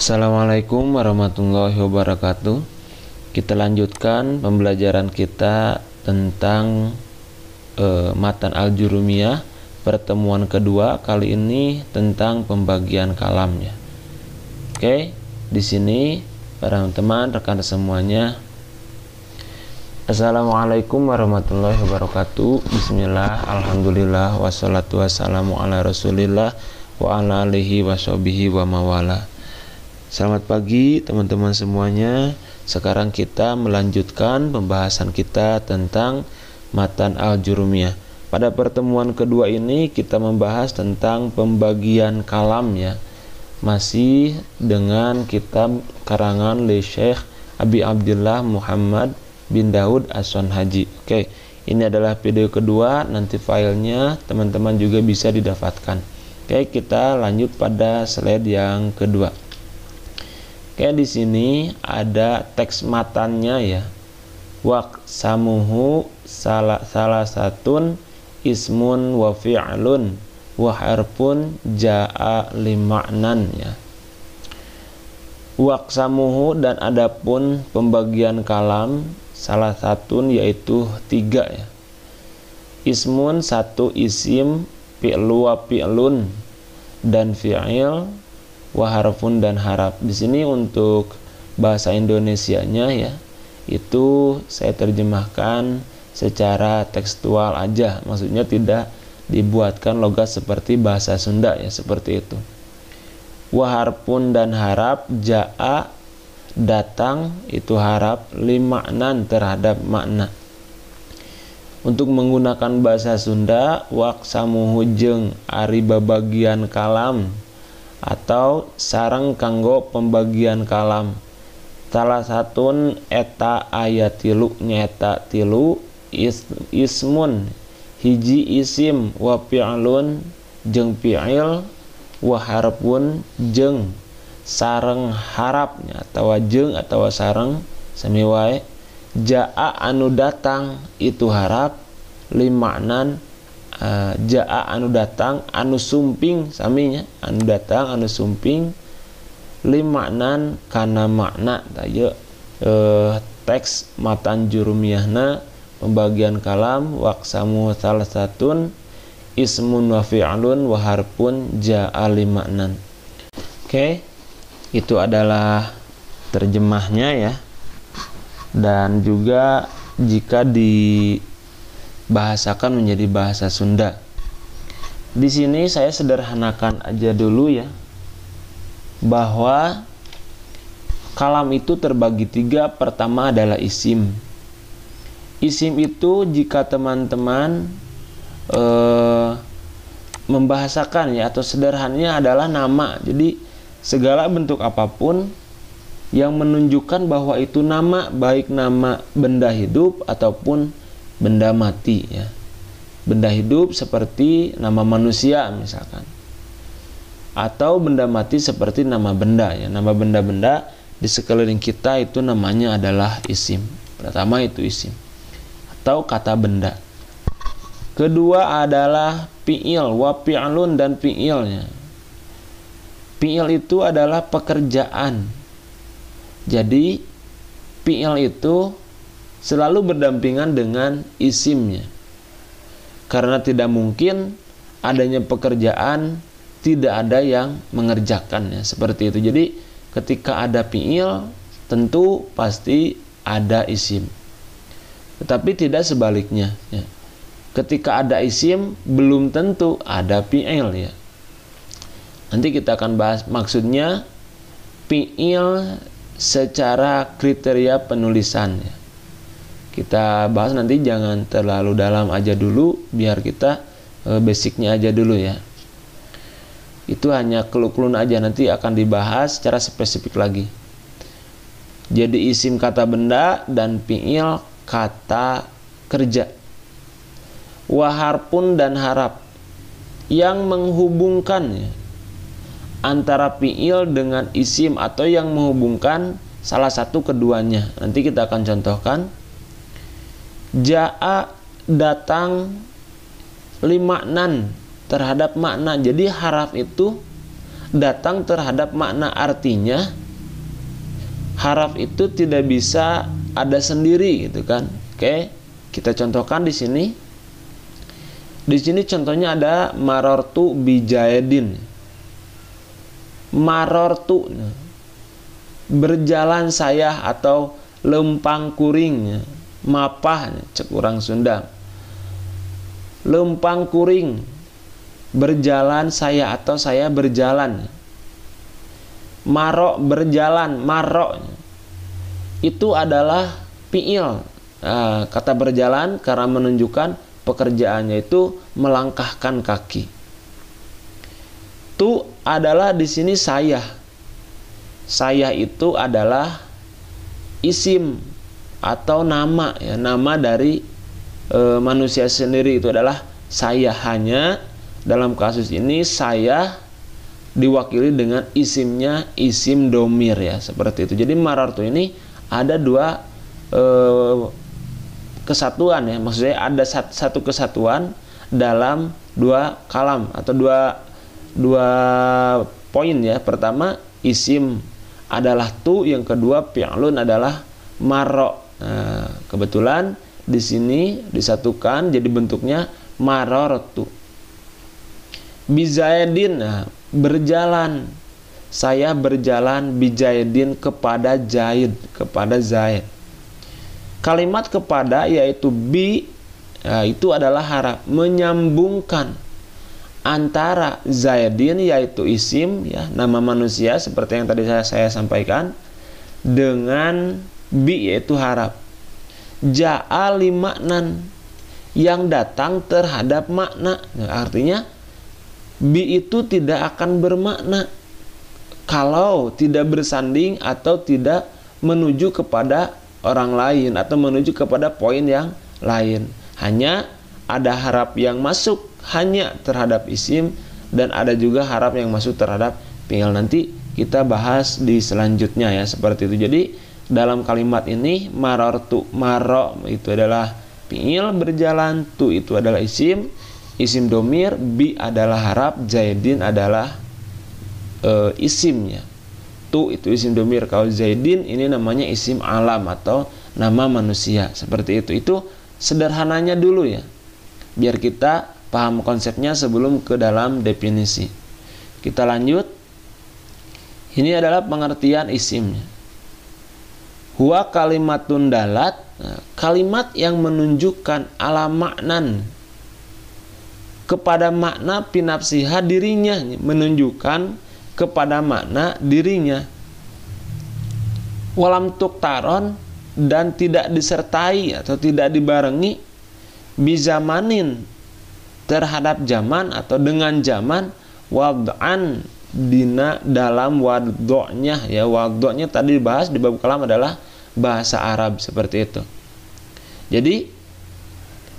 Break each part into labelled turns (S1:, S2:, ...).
S1: Assalamualaikum warahmatullahi wabarakatuh. Kita lanjutkan pembelajaran kita tentang e, matan al-jurumiyah pertemuan kedua kali ini tentang pembagian kalamnya. Oke, di sini para teman rekan semuanya. Assalamualaikum warahmatullahi wabarakatuh. Bismillah, alhamdulillah, wassalatu wassalamu ala rasulillah wa ala alihi wa wa mawalah. Selamat pagi teman-teman semuanya. Sekarang kita melanjutkan pembahasan kita tentang matan al-jurumiyah. Pada pertemuan kedua ini kita membahas tentang pembagian kalam ya. Masih dengan kitab karangan Le Syekh Abi Abdullah Muhammad bin Daud Aswan Haji. Oke, ini adalah video kedua, nanti filenya teman-teman juga bisa didapatkan. Oke, kita lanjut pada slide yang kedua. Oke, di sini ada teks matannya ya. Wak samuhu salah salah satun ismun wa fi'lun wa harfun ja'a limaknan ya. Wak samuhu dan adapun pembagian kalam salah satun yaitu tiga ya. Ismun satu isim fi'lu wa fi'lun dan fi'il waharfun dan harap. Di sini untuk bahasa Indonesianya ya itu saya terjemahkan secara tekstual aja, maksudnya tidak dibuatkan logat seperti bahasa Sunda ya seperti itu. Waharpun dan harap jaa datang itu harap lima nan terhadap makna. Untuk menggunakan bahasa Sunda, waksamuhu jeung ari babagian kalam atau sarang kanggo pembagian kalam salah satu eta ayat tilu nyeta tilu ismun hiji isim wa pi'alun jeng pi'il wa harapun jeng sarang harapnya atau jeng atau sarang semiwai jaa anu datang itu harap limaknan Eh, jaa anu datang anu sumping saminya anu datang anu sumping limaknan karena makna tayo eh teks matan jurumiyahna pembagian kalam waksamu salah satun ismun wa fi'lun wa harpun ja'a limaknan oke okay. itu adalah terjemahnya ya dan juga jika di bahasakan menjadi bahasa Sunda. Di sini saya sederhanakan aja dulu ya bahwa kalam itu terbagi tiga. Pertama adalah isim. Isim itu jika teman-teman eh, membahasakan ya atau sederhananya adalah nama. Jadi segala bentuk apapun yang menunjukkan bahwa itu nama baik nama benda hidup ataupun benda mati ya benda hidup seperti nama manusia misalkan atau benda mati seperti nama benda ya nama benda-benda di sekeliling kita itu namanya adalah isim pertama itu isim atau kata benda kedua adalah piil wa alun dan piilnya piil itu adalah pekerjaan jadi piil itu selalu berdampingan dengan isimnya. Karena tidak mungkin adanya pekerjaan tidak ada yang mengerjakannya seperti itu. Jadi ketika ada fiil tentu pasti ada isim. Tetapi tidak sebaliknya ya. Ketika ada isim belum tentu ada fiil ya. Nanti kita akan bahas maksudnya fiil secara kriteria penulisannya kita bahas nanti jangan terlalu dalam aja dulu biar kita e, basicnya aja dulu ya itu hanya keluk-kelun aja nanti akan dibahas secara spesifik lagi jadi isim kata benda dan fiil kata kerja Wahar pun dan harap yang menghubungkan antara fiil dengan isim atau yang menghubungkan salah satu keduanya nanti kita akan contohkan Ja'a datang lima limaknan terhadap makna. Jadi haraf itu datang terhadap makna artinya haraf itu tidak bisa ada sendiri gitu kan. Oke, kita contohkan di sini. Di sini contohnya ada marortu bijaedin. Marortu berjalan saya atau lempang kuring mapah cek orang Sunda lempang kuring berjalan saya atau saya berjalan marok berjalan marok itu adalah piil ah, kata berjalan karena menunjukkan pekerjaannya itu melangkahkan kaki tu adalah di sini saya saya itu adalah isim atau nama ya nama dari e, manusia sendiri itu adalah saya hanya dalam kasus ini saya diwakili dengan isimnya isim domir ya seperti itu jadi marartu ini ada dua e, kesatuan ya maksudnya ada satu kesatuan dalam dua kalam atau dua dua poin ya pertama isim adalah tu yang kedua pialun adalah Marok Nah, kebetulan di sini disatukan jadi bentuknya marortu. Bizaidin nah, berjalan. Saya berjalan bijaidin kepada Zaid, kepada Zaid. Kalimat kepada yaitu bi ya, itu adalah harap menyambungkan antara Zaidin yaitu isim ya nama manusia seperti yang tadi saya, saya sampaikan dengan bi yaitu harap ja'ali maknan yang datang terhadap makna nah, artinya bi itu tidak akan bermakna kalau tidak bersanding atau tidak menuju kepada orang lain atau menuju kepada poin yang lain hanya ada harap yang masuk hanya terhadap isim dan ada juga harap yang masuk terhadap tinggal nanti kita bahas di selanjutnya ya seperti itu jadi dalam kalimat ini maror tu maro itu adalah pingil berjalan tu itu adalah isim isim domir bi adalah harap zaidin adalah e, isimnya tu itu isim domir kalau zaidin ini namanya isim alam atau nama manusia seperti itu itu sederhananya dulu ya biar kita paham konsepnya sebelum ke dalam definisi kita lanjut ini adalah pengertian isimnya huwa kalimatun dalat nah, kalimat yang menunjukkan ala maknan kepada makna pinapsiha dirinya menunjukkan kepada makna dirinya walam tuktaron dan tidak disertai atau tidak dibarengi bizamanin terhadap zaman atau dengan zaman wad'an dina dalam wadoknya ya wadoknya tadi dibahas di bab kalam adalah bahasa Arab seperti itu jadi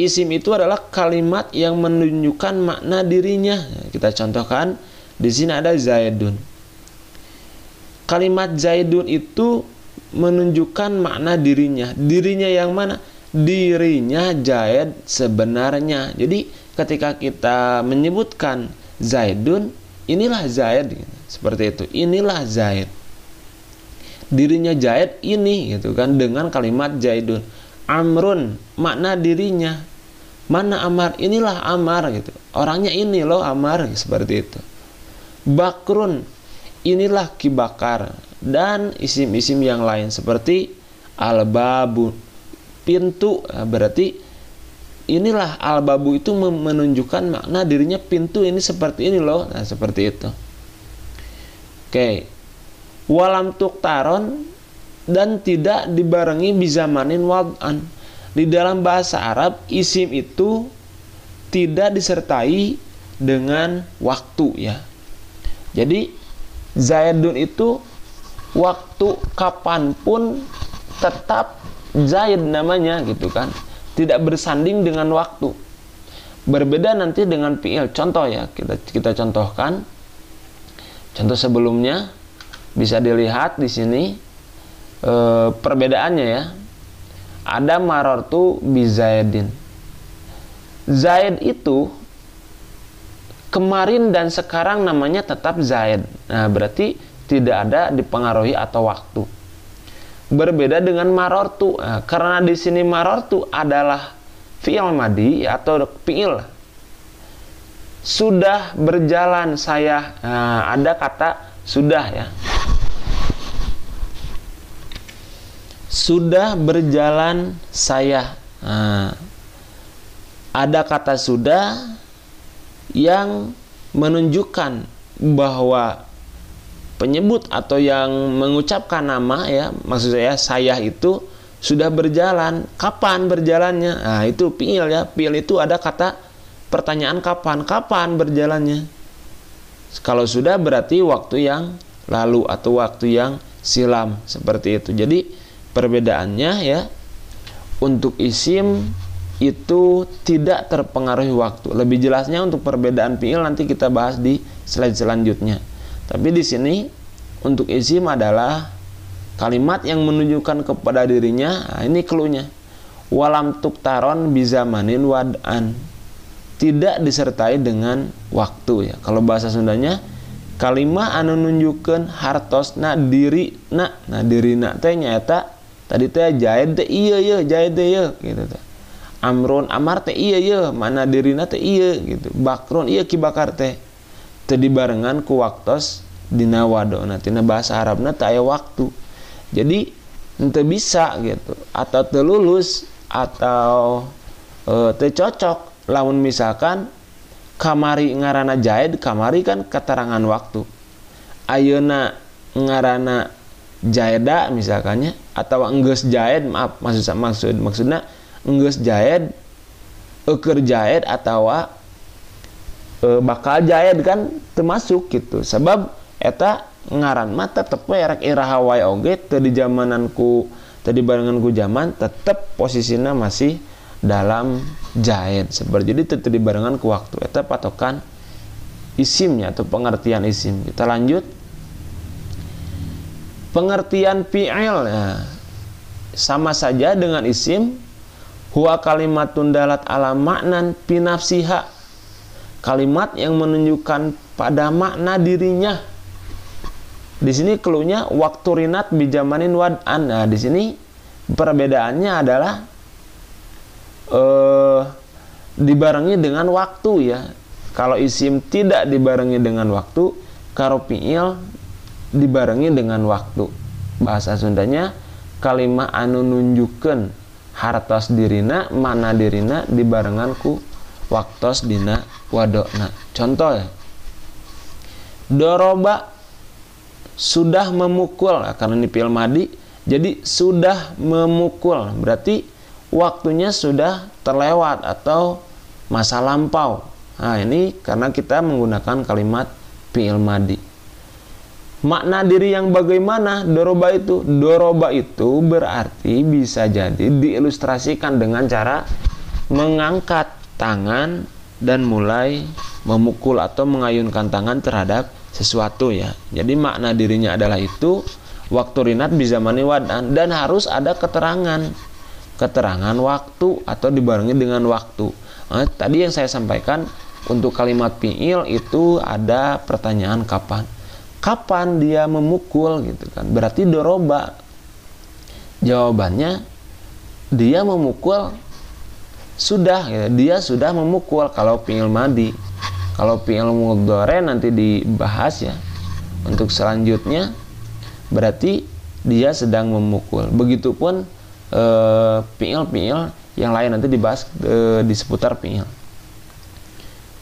S1: isim itu adalah kalimat yang menunjukkan makna dirinya kita contohkan di sini ada Zaidun kalimat Zaidun itu menunjukkan makna dirinya dirinya yang mana dirinya Zaid sebenarnya jadi ketika kita menyebutkan Zaidun inilah Zaid seperti itu inilah Zaid dirinya Zaid ini gitu kan dengan kalimat Zaidun Amrun makna dirinya mana Amar inilah Amar gitu orangnya ini loh Amar seperti itu Bakrun inilah Kibakar dan isim-isim yang lain seperti Al-Babu pintu berarti inilah Al-Babu itu menunjukkan makna dirinya pintu ini seperti ini loh. Nah, seperti itu. Oke. Okay. Walam tuktaron dan tidak dibarengi bizamanin wad'an. Di dalam bahasa Arab, isim itu tidak disertai dengan waktu ya. Jadi Zaidun itu waktu kapanpun tetap Zaid namanya gitu kan tidak bersanding dengan waktu. Berbeda nanti dengan fiil. Contoh ya, kita kita contohkan. Contoh sebelumnya bisa dilihat di sini e, perbedaannya ya. Ada marortu bi Zaidin. Zaid itu kemarin dan sekarang namanya tetap Zaid. Nah, berarti tidak ada dipengaruhi atau waktu berbeda dengan marortu nah, karena di sini marortu adalah fi'il madi atau fi'il sudah berjalan saya nah, ada kata sudah ya sudah berjalan saya nah, ada kata sudah yang menunjukkan bahwa penyebut atau yang mengucapkan nama ya maksud saya saya itu sudah berjalan kapan berjalannya nah itu pil ya pil itu ada kata pertanyaan kapan kapan berjalannya kalau sudah berarti waktu yang lalu atau waktu yang silam seperti itu jadi perbedaannya ya untuk isim itu tidak terpengaruhi waktu lebih jelasnya untuk perbedaan pil nanti kita bahas di slide selanjutnya tapi di sini untuk izim adalah kalimat yang menunjukkan kepada dirinya, nah ini keluhnya. Walam tuktaron bizamanin wad'an. Tidak disertai dengan waktu ya. Kalau bahasa Sundanya kalimat anu nunjukkan hartosna diri na nah diri na teh nyata tadi teh jahit teh iya iya jahit teh iya gitu teh amron amar teh iya iya mana diri na teh iya gitu bakron iya kibakar teh tadi barengan ku waktos dina wadona tina bahasa Arabna tak waktu jadi ente bisa gitu atau telulus atau e, tecocok. misalkan kamari ngarana jahid kamari kan keterangan waktu na ngarana jaheda misalkannya atau nggus jahid maaf maksud maksud maksudnya nggus jahid eker jahid atau e, bakal jahit kan termasuk gitu sebab eta ngaran mata tetep erek iraha wae oge teu di zamananku teu barenganku zaman tetep posisinya masih dalam jahit Sebab jadi tetap di ke waktu eta patokan isimnya atau pengertian isim kita lanjut pengertian fi'il ya. sama saja dengan isim huwa kalimatun dalat ala maknan pinafsiha Kalimat yang menunjukkan pada makna dirinya. Di sini keluhnya waktu rinat bijamanin an. Nah, di sini perbedaannya adalah eh, dibarengi dengan waktu ya. Kalau isim tidak dibarengi dengan waktu, karopil dibarengi dengan waktu. Bahasa Sundanya kalimat anu nunjukkan hartas dirina mana dirina dibarenganku waktos dina wadokna contoh ya doroba sudah memukul nah, karena ini pil madi jadi sudah memukul berarti waktunya sudah terlewat atau masa lampau nah ini karena kita menggunakan kalimat fi'il madi makna diri yang bagaimana doroba itu doroba itu berarti bisa jadi diilustrasikan dengan cara mengangkat tangan dan mulai memukul atau mengayunkan tangan terhadap sesuatu ya. Jadi makna dirinya adalah itu waktu rinat bisa zaman dan harus ada keterangan keterangan waktu atau dibarengi dengan waktu. Nah, tadi yang saya sampaikan untuk kalimat fiil itu ada pertanyaan kapan. Kapan dia memukul gitu kan? Berarti doroba. Jawabannya dia memukul sudah ya, dia sudah memukul kalau pingil madi kalau pingil mudore nanti dibahas ya untuk selanjutnya berarti dia sedang memukul begitupun e, eh, pingil yang lain nanti dibahas e, di seputar pingil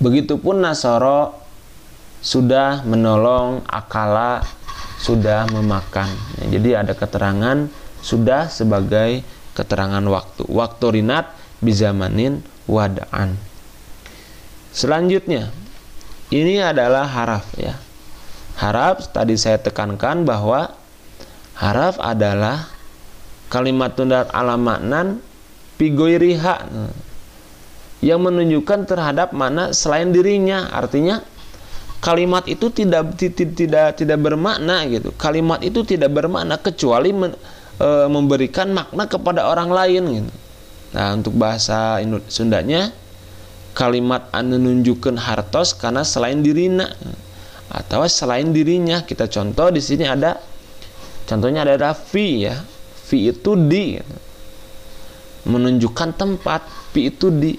S1: begitupun nasoro sudah menolong akala sudah memakan ya, jadi ada keterangan sudah sebagai keterangan waktu waktu rinat bizamanin wada'an. Selanjutnya, ini adalah haraf ya. Haraf tadi saya tekankan bahwa haraf adalah kalimat tundar alamaknan pigoiriha eh, yang menunjukkan terhadap mana selain dirinya artinya kalimat itu tidak tidak tidak bermakna gitu kalimat itu tidak bermakna kecuali men, e, memberikan makna kepada orang lain gitu Nah, untuk bahasa Sundanya kalimat anu nunjukkeun hartos karena selain dirina atau selain dirinya. Kita contoh di sini ada contohnya ada Rafi ya. Fi itu di menunjukkan tempat, fi itu di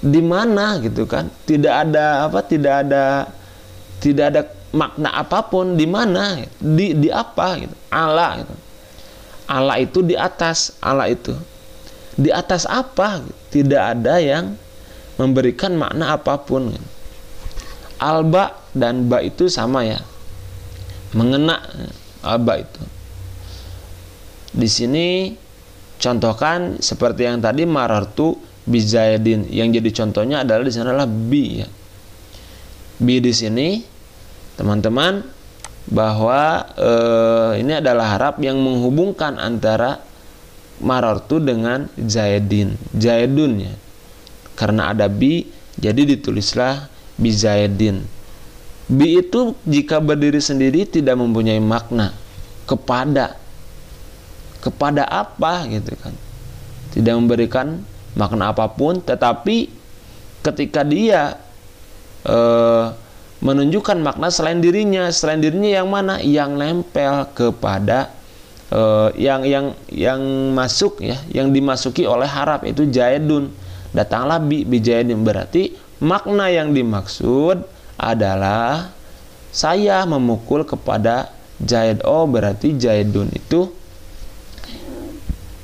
S1: di mana gitu kan. Tidak ada apa? Tidak ada tidak ada makna apapun di mana di di apa gitu. Ala gitu. Ala itu di atas, ala itu di atas apa tidak ada yang memberikan makna apapun alba dan ba itu sama ya mengena alba itu di sini contohkan seperti yang tadi marartu bizaidin yang jadi contohnya adalah di sana adalah bi ya bi di sini teman-teman bahwa eh, ini adalah harap yang menghubungkan antara marortu dengan Zaidin Zaidun ya karena ada bi jadi ditulislah bi Zaidin bi itu jika berdiri sendiri tidak mempunyai makna kepada kepada apa gitu kan tidak memberikan makna apapun tetapi ketika dia e, menunjukkan makna selain dirinya selain dirinya yang mana yang nempel kepada uh, yang yang yang masuk ya, yang dimasuki oleh harap itu jaidun. Datanglah bi bijayadin berarti makna yang dimaksud adalah saya memukul kepada jahid oh berarti jahidun itu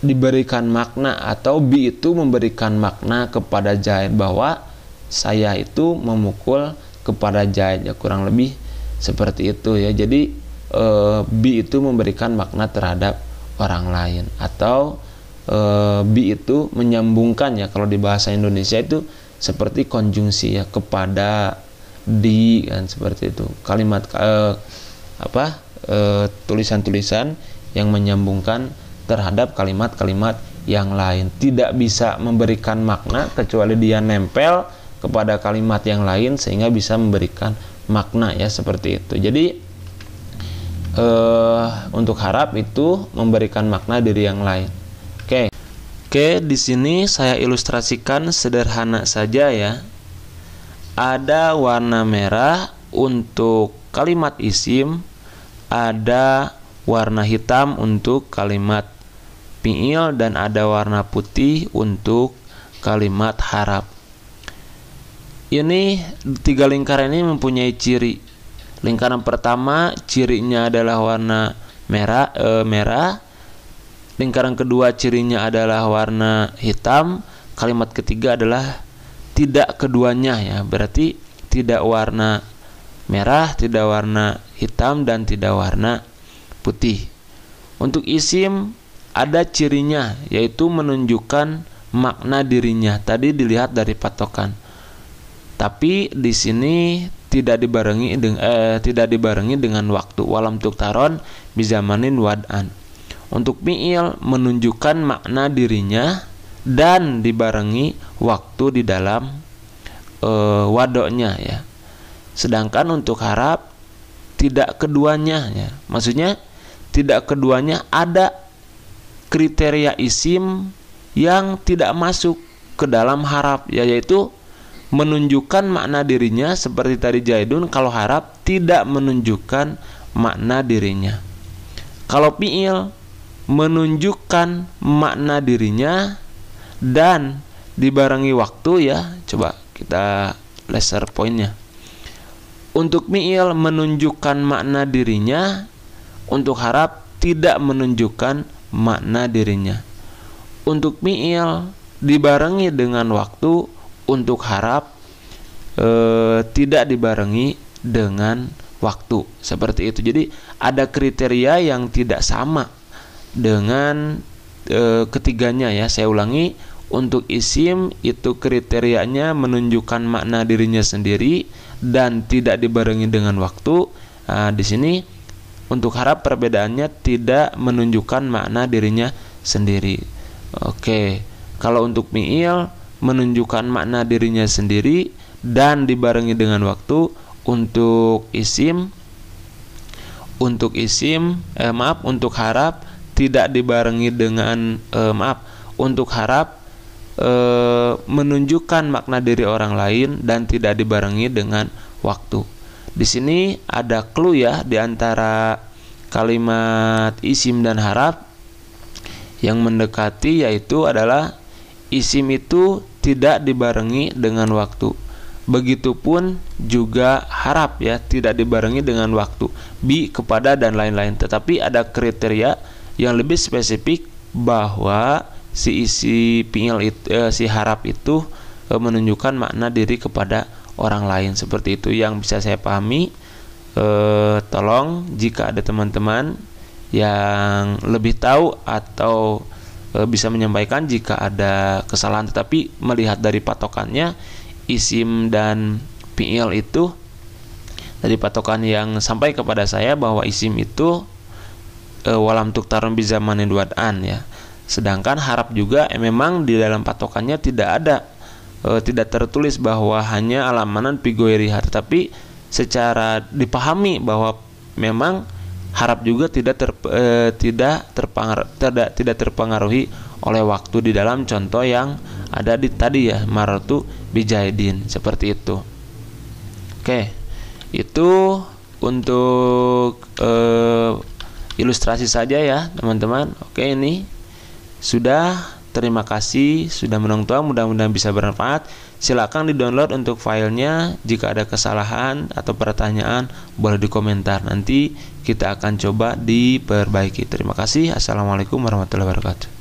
S1: diberikan makna atau bi itu memberikan makna kepada jahid bahwa saya itu memukul kepada jahid ya kurang lebih seperti itu ya jadi e, eh, bi itu memberikan makna terhadap orang lain atau e, eh, bi itu menyambungkan ya kalau di bahasa Indonesia itu seperti konjungsi ya kepada di kan seperti itu kalimat e, apa tulisan-tulisan yang menyambungkan terhadap kalimat-kalimat yang lain tidak bisa memberikan makna kecuali dia nempel kepada kalimat yang lain sehingga bisa memberikan makna ya seperti itu jadi uh, untuk harap itu memberikan makna diri yang lain. Oke. Okay. Oke, okay, di sini saya ilustrasikan sederhana saja ya. Ada warna merah untuk kalimat isim, ada warna hitam untuk kalimat fiil dan ada warna putih untuk kalimat harap. Ini tiga lingkaran ini mempunyai ciri Lingkaran pertama cirinya adalah warna merah e, merah. Lingkaran kedua cirinya adalah warna hitam. Kalimat ketiga adalah tidak keduanya ya. Berarti tidak warna merah, tidak warna hitam dan tidak warna putih. Untuk isim ada cirinya yaitu menunjukkan makna dirinya. Tadi dilihat dari patokan. Tapi di sini tidak dibarengi dengan eh, tidak dibarengi dengan waktu walam tuktaron bizamanin wad'an. Untuk mi'il menunjukkan makna dirinya dan dibarengi waktu di dalam eh, wadoknya ya. Sedangkan untuk harap tidak keduanya ya. Maksudnya tidak keduanya ada kriteria isim yang tidak masuk ke dalam harap ya, yaitu menunjukkan makna dirinya seperti tadi Jaidun kalau harap tidak menunjukkan makna dirinya. Kalau piil menunjukkan makna dirinya dan dibarengi waktu ya. Coba kita laser poinnya. Untuk miil menunjukkan makna dirinya, untuk harap tidak menunjukkan makna dirinya. Untuk miil dibarengi dengan waktu untuk harap e, tidak dibarengi dengan waktu seperti itu. Jadi ada kriteria yang tidak sama dengan e, ketiganya ya. Saya ulangi untuk isim itu kriterianya menunjukkan makna dirinya sendiri dan tidak dibarengi dengan waktu. Nah, di sini untuk harap perbedaannya tidak menunjukkan makna dirinya sendiri. Oke, kalau untuk miil menunjukkan makna dirinya sendiri dan dibarengi dengan waktu untuk isim untuk isim eh, maaf untuk harap tidak dibarengi dengan eh, maaf untuk harap eh, menunjukkan makna diri orang lain dan tidak dibarengi dengan waktu. Di sini ada clue ya di antara kalimat isim dan harap yang mendekati yaitu adalah isim itu tidak dibarengi dengan waktu. Begitupun juga harap ya tidak dibarengi dengan waktu, bi kepada dan lain-lain. Tetapi ada kriteria yang lebih spesifik bahwa si isi pingil itu, eh, si harap itu eh, menunjukkan makna diri kepada orang lain seperti itu yang bisa saya pahami. Eh, tolong jika ada teman-teman yang lebih tahu atau Eh, bisa menyampaikan jika ada kesalahan tetapi melihat dari patokannya isim dan fiil itu dari patokan yang sampai kepada saya bahwa isim itu e, walam tuktarun bi zamanin an ya. Sedangkan harap juga eh, memang di dalam patokannya tidak ada e, tidak tertulis bahwa hanya alamanan pigoiriha tetapi secara dipahami bahwa memang harap juga tidak ter, eh, tidak terpengaruh tidak tidak terpengaruhi oleh waktu di dalam contoh yang ada di tadi ya maratu bijaidin seperti itu oke itu untuk eh, ilustrasi saja ya teman-teman oke ini sudah terima kasih sudah menonton mudah-mudahan bisa bermanfaat Silakan di-download untuk filenya. Jika ada kesalahan atau pertanyaan, boleh dikomentar. Nanti kita akan coba diperbaiki. Terima kasih. Assalamualaikum warahmatullahi wabarakatuh.